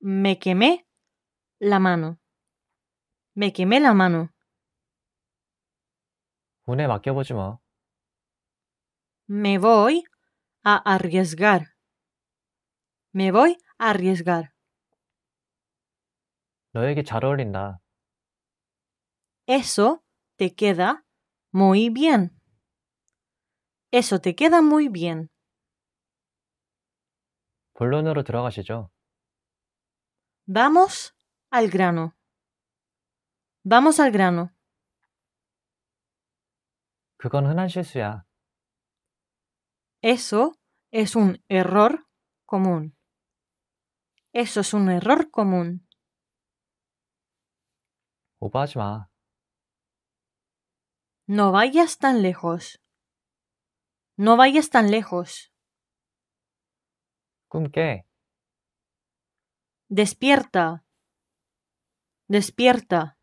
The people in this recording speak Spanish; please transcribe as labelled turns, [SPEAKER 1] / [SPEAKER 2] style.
[SPEAKER 1] Me quemé la mano. Me quemé la mano. Me voy a arriesgar. Me voy a arriesgar. 너에게 잘 어울린다. Eso te queda muy bien. Eso te queda muy bien. Vamos al grano. Vamos al grano. Eso es un error común. Eso es un error común. No vayas tan lejos. No vayas tan lejos. ¿Con qué? Despierta. Despierta.